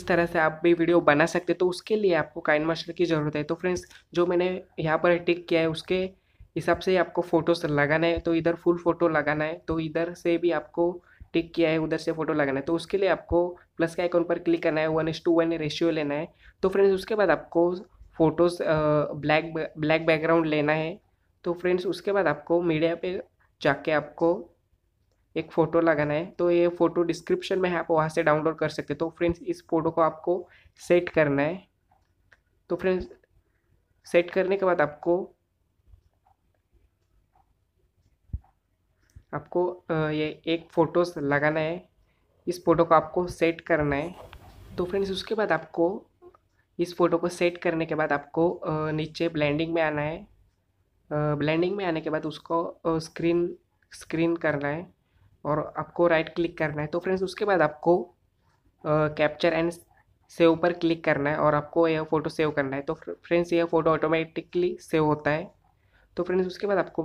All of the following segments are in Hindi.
किस तरह से आप भी वीडियो बना सकते तो उसके लिए आपको काइन मास्टर की ज़रूरत है तो फ्रेंड्स जो मैंने यहाँ पर टिक किया है उसके हिसाब से आपको फ़ोटोस लगाना है तो इधर फुल फ़ोटो लगाना है तो इधर से भी आपको टिक किया है उधर से फ़ोटो लगाना है तो उसके लिए आपको प्लस के आइकॉन पर क्लिक करना है one is to one ratio लेना है तो फ्रेंड्स उसके बाद आपको फ़ोटोज़ ब्लैक ब्लैक बैकग्राउंड लेना है तो फ्रेंड्स उसके बाद आपको मीडिया पे जाके आपको एक फ़ोटो लगाना है तो ये फ़ोटो डिस्क्रिप्शन में है आप वहाँ से डाउनलोड कर सकते तो फ्रेंड्स इस फ़ोटो को आपको सेट करना है तो फ्रेंड्स सेट करने के बाद आपको आपको ये एक फ़ोटोस लगाना है इस फ़ोटो को आपको सेट करना है तो फ्रेंड्स उसके बाद आपको इस फ़ोटो को सेट करने के बाद आपको नीचे ब्लेंडिंग में आना है ब्लेंडिंग में आने के बाद उसको स्क्रीन स्क्रीन करना है और आपको राइट क्लिक करना है तो फ्रेंड्स उसके बाद आपको कैप्चर एंड सेव पर क्लिक करना है और आपको यह फ़ोटो सेव करना है तो फ्रेंड्स यह फ़ोटो ऑटोमेटिकली सेव होता है तो फ्रेंड्स उसके बाद आपको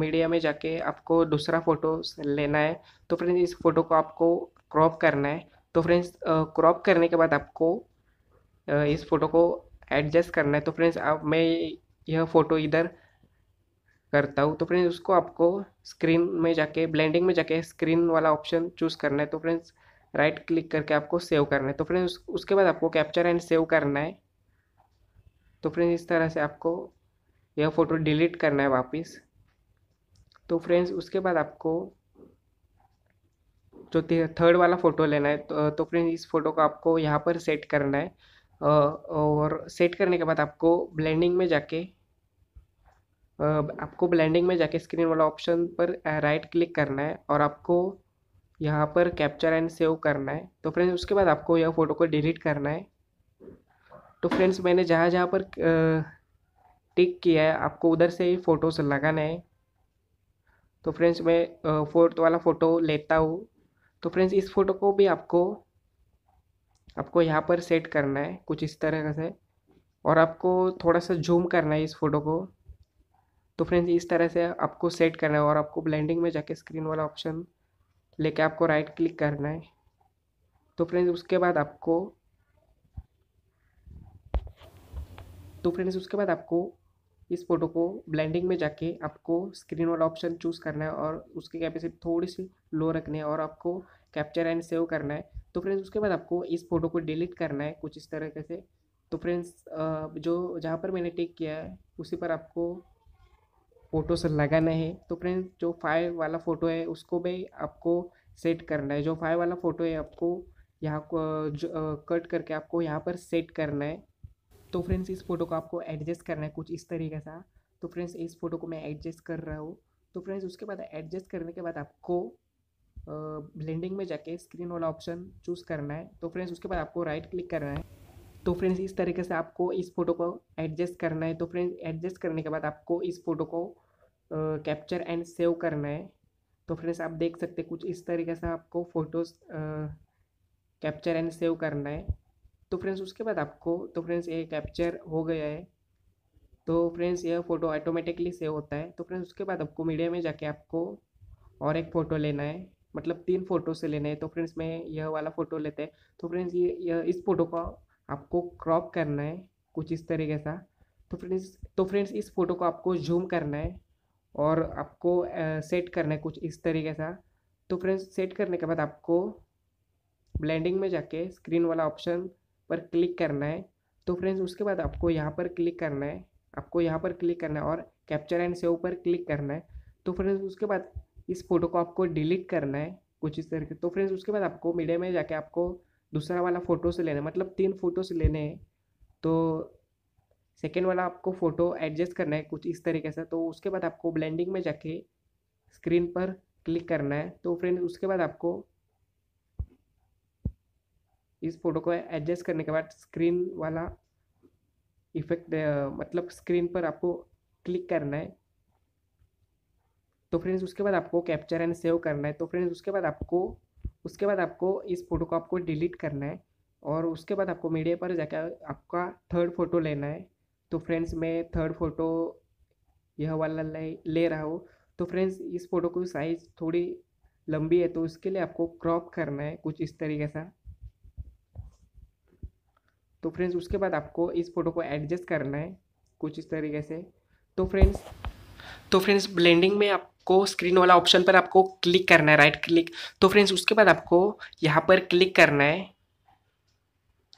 मीडिया में जाके आपको दूसरा फ़ोटो लेना है तो फ्रेंड्स इस फ़ोटो को आपको क्रॉप करना है तो फ्रेंड्स क्रॉप करने के बाद आपको आ, इस फ़ोटो को एडजस्ट करना है तो फ्रेंड्स अब मैं यह फ़ोटो इधर करता हूँ तो फ्रेंड्स उसको आपको स्क्रीन में जाके ब्लेंडिंग में जाके स्क्रीन वाला ऑप्शन चूज़ करना है तो फ्रेंड्स राइट क्लिक करके आपको सेव करना है तो फ्रेंड्स उसके बाद आपको कैप्चर एंड सेव करना है तो फ्रेंड्स इस तरह से आपको यह फ़ोटो डिलीट करना है वापस तो फ्रेंड्स उसके बाद आपको जो थर्ड वाला फ़ोटो लेना है तो, तो फ्रेंड्स इस फ़ोटो को आपको यहाँ पर सेट करना है और सेट करने के बाद आपको ब्लेंडिंग में जाके आपको ब्लेंडिंग में जाके स्क्रीन वाला ऑप्शन पर राइट क्लिक करना है और आपको यहाँ पर कैप्चर एंड सेव करना है तो फ्रेंड्स उसके बाद आपको यह फ़ोटो को डिलीट करना है तो फ्रेंड्स मैंने जहाँ जहाँ पर टिक किया है आपको उधर से ही फ़ोटोज़ लगाना है तो फ्रेंड्स मैं फोर्थ वाला फ़ोटो लेता हूँ तो फ्रेंड्स इस फ़ोटो को भी आपको आपको यहाँ पर सेट करना है कुछ इस तरह से और आपको थोड़ा सा जूम करना है इस फ़ोटो को तो फ्रेंड्स इस तरह से आपको सेट करना है और आपको ब्लेंडिंग में जाके स्क्रीन वाला ऑप्शन लेके आपको राइट क्लिक करना है तो फ्रेंड्स उसके बाद आपको तो फ्रेंड्स उसके बाद आपको इस फोटो को ब्लेंडिंग में जाके आपको स्क्रीन वाला ऑप्शन चूज़ करना है और उसकी कैपेसिटी थोड़ी सी लो रखनी है और आपको कैप्चर एंड सेव करना है तो फ्रेंड्स उसके बाद आपको इस फोटो को डिलीट करना है कुछ इस तरीके से तो फ्रेंड्स जो जहाँ पर मैंने टिक किया है उसी पर आपको फ़ोटो से लगाना है तो फ्रेंड्स जो फाइव वाला फ़ोटो है उसको भी आपको सेट करना है जो फाइव वाला फ़ोटो है आपको यहाँ कट करके आपको यहाँ पर सेट करना है तो फ्रेंड्स इस फ़ोटो को आपको एडजस्ट करना है कुछ इस तरीके सा तो फ्रेंड्स इस फ़ोटो को मैं एडजस्ट कर रहा हूँ तो फ्रेंड्स उसके बाद एडजस्ट करने के बाद आपको ब्लेंडिंग में जाके स्क्रीन वाला ऑप्शन चूज़ करना है तो फ्रेंड्स उसके बाद आपको राइट क्लिक करना है तो फ्रेंड्स इस तरीके से आपको इस फोटो को एडजस्ट करना है तो फ्रेंड्स एडजस्ट करने के बाद आपको इस फोटो को कैप्चर एंड सेव करना है तो फ्रेंड्स आप देख सकते कुछ इस तरीके से आपको फ़ोटोज़ कैप्चर एंड सेव करना है तो फ्रेंड्स उसके बाद आपको तो फ्रेंड्स ये कैप्चर हो गया है तो फ्रेंड्स यह फ़ोटो ऑटोमेटिकली सेव होता है तो फ्रेंड्स उसके बाद आपको मीडिया में जाके आपको और एक फ़ोटो लेना है मतलब तीन फ़ोटो से लेना है तो फ्रेंड्स मैं यह वाला फ़ोटो लेते हैं तो फ्रेंड्स ये इस फ़ोटो का आपको क्रॉप करना है कुछ इस तरीके सा तो फ्रेंड्स तो फ्रेंड्स इस फोटो को आपको जूम करना है और आपको सेट करना है कुछ इस तरीके सा तो फ्रेंड्स सेट करने के बाद आपको ब्लेंडिंग में जाके स्क्रीन वाला ऑप्शन पर क्लिक करना है तो फ्रेंड्स उसके बाद आपको यहाँ पर क्लिक करना है आपको यहाँ पर क्लिक करना है और कैप्चर एंड सेव पर क्लिक करना है तो फ्रेंड्स उसके बाद इस फोटो को आपको डिलीट करना है कुछ इस तरीके तो फ्रेंड्स उसके बाद आपको मीडिया में जाके आपको दूसरा वाला फ़ोटो से लेना है मतलब तीन फ़ोटो से लेने हैं तो सेकेंड वाला आपको फ़ोटो एडजस्ट करना है कुछ इस तरीके से तो उसके बाद आपको ब्लेंडिंग में जाके स्क्रीन पर क्लिक करना है तो फ्रेंड उसके बाद आपको इस फ़ोटो को एडजस्ट करने के बाद स्क्रीन वाला इफेक्ट मतलब स्क्रीन पर आपको क्लिक करना है तो फ्रेंड्स उसके बाद आपको कैप्चर एंड सेव करना है तो फ्रेंड्स उसके बाद आपको उसके बाद आपको इस फ़ोटो को आपको डिलीट करना है और उसके बाद आपको मीडिया पर जाकर आपका थर्ड फ़ोटो लेना है तो फ्रेंड्स मैं थर्ड फ़ोटो यह वाला ले ले रहा हूँ तो फ्रेंड्स इस फ़ोटो की साइज़ थोड़ी लंबी है तो उसके लिए आपको क्रॉप करना है कुछ इस तरीके सा तो फ्रेंड्स उसके बाद आपको इस फ़ोटो को एडजस्ट करना है कुछ इस तरीके से तो फ्रेंड्स तो फ्रेंड्स ब्लेंडिंग में आपको स्क्रीन वाला ऑप्शन पर आपको क्लिक करना है राइट क्लिक तो फ्रेंड्स उसके बाद आपको यहाँ पर क्लिक करना है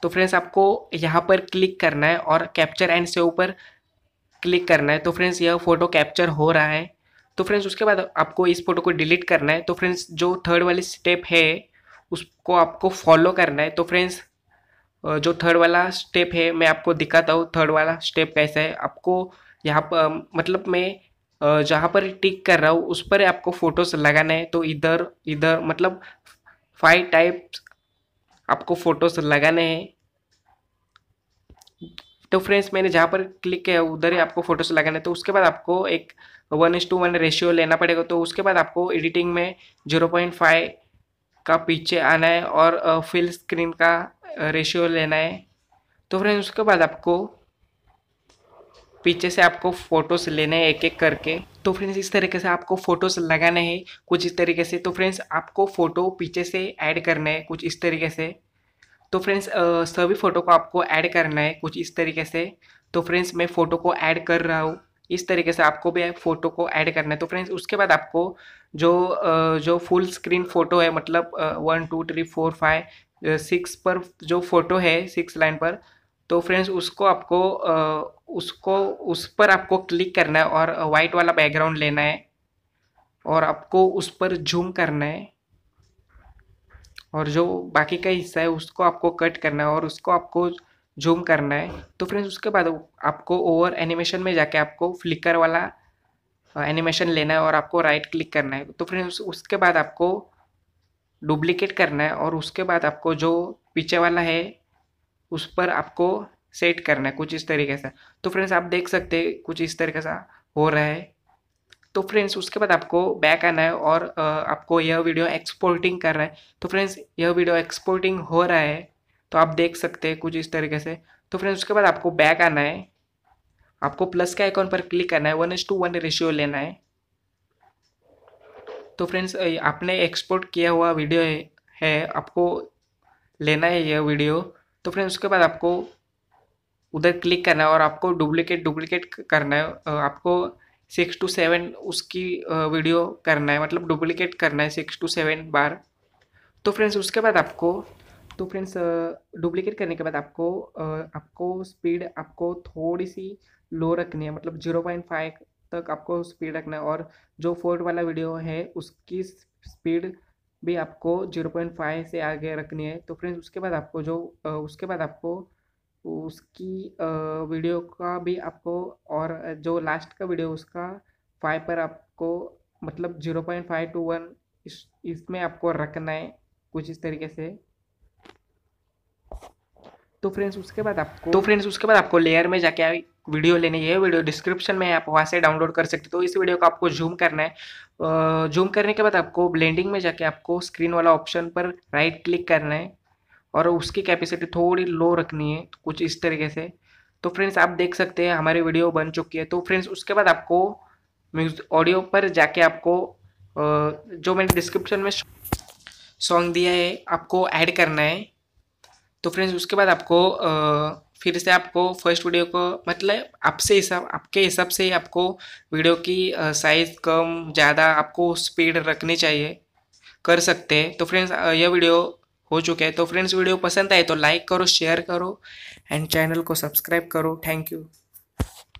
तो फ्रेंड्स आपको यहाँ पर क्लिक करना है और कैप्चर एंड सेव पर क्लिक करना है तो फ्रेंड्स यह फ़ोटो कैप्चर हो रहा है तो फ्रेंड्स उसके बाद आपको इस फोटो को डिलीट करना है तो फ्रेंड्स जो थर्ड वाली स्टेप है उसको आपको फॉलो करना है तो फ्रेंड्स जो थर्ड वाला स्टेप है मैं आपको दिखाता हूँ थर्ड वाला स्टेप कैसा है आपको यहाँ पर मतलब मैं जहाँ पर टिक कर रहा हूँ उस पर आपको फ़ोटोस लगाना है तो इधर इधर मतलब फाइव टाइप्स आपको फ़ोटोस लगाने हैं तो फ्रेंड्स मैंने जहाँ पर क्लिक किया उधर ही आपको फ़ोटोस लगाने तो उसके बाद आपको एक वन इस टू वन रेशियो लेना पड़ेगा तो उसके बाद आपको एडिटिंग में जीरो पॉइंट फाइव का पीछे आना है और फिल स्क्रीन का रेशियो लेना है तो फ्रेंड्स उसके बाद आपको पीछे से आपको फ़ोटोज़ लेने हैं एक एक करके तो फ्रेंड्स इस तरीके से आपको फ़ोटोज़ लगाने हैं कुछ इस तरीके से तो फ्रेंड्स आपको फ़ोटो पीछे से ऐड तो करना है कुछ इस तरीके से तो फ्रेंड्स सभी फ़ोटो को आपको ऐड करना है कुछ इस तरीके से तो फ्रेंड्स मैं फ़ोटो को ऐड कर रहा हूँ इस तरीके से आपको भी फ़ोटो को ऐड करना है तो फ्रेंड्स उसके बाद आपको जो जो फुल स्क्रीन फ़ोटो है मतलब one two three four five six पर जो फ़ोटो है सिक्स लाइन पर तो फ्रेंड्स उसको आपको उसको उस पर आपको क्लिक करना है और वाइट वाला बैकग्राउंड लेना है और आपको उस पर जूम करना है और जो बाकी का हिस्सा है उसको आपको कट करना है और उसको आपको जूम करना है तो फ्रेंड्स उसके बाद आपको ओवर एनिमेशन में जाके आपको फ्लिकर वाला एनिमेशन लेना है और आपको राइट क्लिक करना है तो फ्रेंड्स उसके बाद आपको डुप्लीकेट करना है और उसके बाद आपको जो पीछे वाला है उस पर आपको सेट करना है कुछ इस तरीके से तो फ्रेंड्स आप देख सकते हैं कुछ इस तरीके से हो रहा है तो फ्रेंड्स उसके बाद आपको बैक आना है और आपको यह वीडियो एक्सपोर्टिंग कर रहा है तो फ्रेंड्स यह वीडियो एक्सपोर्टिंग हो रहा है तो आप देख सकते हैं कुछ इस तरीके से तो फ्रेंड्स उसके बाद आपको बैक आना है आपको प्लस के आइकॉन पर क्लिक करना है one is to one ratio लेना है तो फ्रेंड्स आपने एक्सपोर्ट किया हुआ वीडियो है आपको लेना है यह वीडियो तो फ्रेंड्स उसके बाद आपको उधर क्लिक करना है और आपको डुप्लीकेट डुप्लीकेट करना है आपको सिक्स टू सेवन उसकी वीडियो करना है मतलब डुप्लीकेट करना है सिक्स टू सेवन बार तो फ्रेंड्स उसके बाद आपको तो फ्रेंड्स डुप्लीकेट करने के बाद आपको आपको स्पीड आपको थोड़ी सी लो रखनी है मतलब जीरो पॉइंट फाइव तक आपको स्पीड रखना है और जो फोर्ट वाला वीडियो है उसकी स्पीड भी आपको जीरो पॉइंट फाइव से आगे रखनी है तो फ्रेंड्स उसके बाद आपको जो उसके बाद आपको उसकी वीडियो का भी आपको और जो लास्ट का वीडियो उसका फाइव पर आपको मतलब zero point five two one इस इसमें आपको रखना है कुछ इस तरीके से तो फ्रेंड्स उसके बाद आपको तो फ्रेंड्स उसके बाद आपको लेयर में जाके वीडियो लेनी है वीडियो डिस्क्रिप्शन में आप वहाँ से डाउनलोड कर सकते हो तो इस वीडियो को आपको जूम करना है जूम करने के बाद आपको ब्लेंडिंग में जाके आपको स्क्रीन वाला ऑप्शन पर राइट क्लिक करना है और उसकी कैपेसिटी थोड़ी लो रखनी है तो कुछ इस तरीके से तो फ्रेंड्स आप देख सकते हैं हमारी वीडियो बन चुकी है तो फ्रेंड्स उसके बाद आपको म्यूजिक ऑडियो पर जाके आपको जो मैंने डिस्क्रिप्शन में सॉन्ग दिया है आपको ऐड करना है तो फ्रेंड्स उसके बाद आपको आ, फिर से आपको फर्स्ट वीडियो को मतलब आपसे हिसाब आपके हिसाब से ही आपको वीडियो की साइज़ कम ज़्यादा आपको स्पीड रखनी चाहिए कर सकते हैं तो फ्रेंड्स यह वीडियो हो चुका है तो फ्रेंड्स वीडियो पसंद आए तो लाइक करो शेयर करो एंड चैनल को सब्सक्राइब करो थैंक यू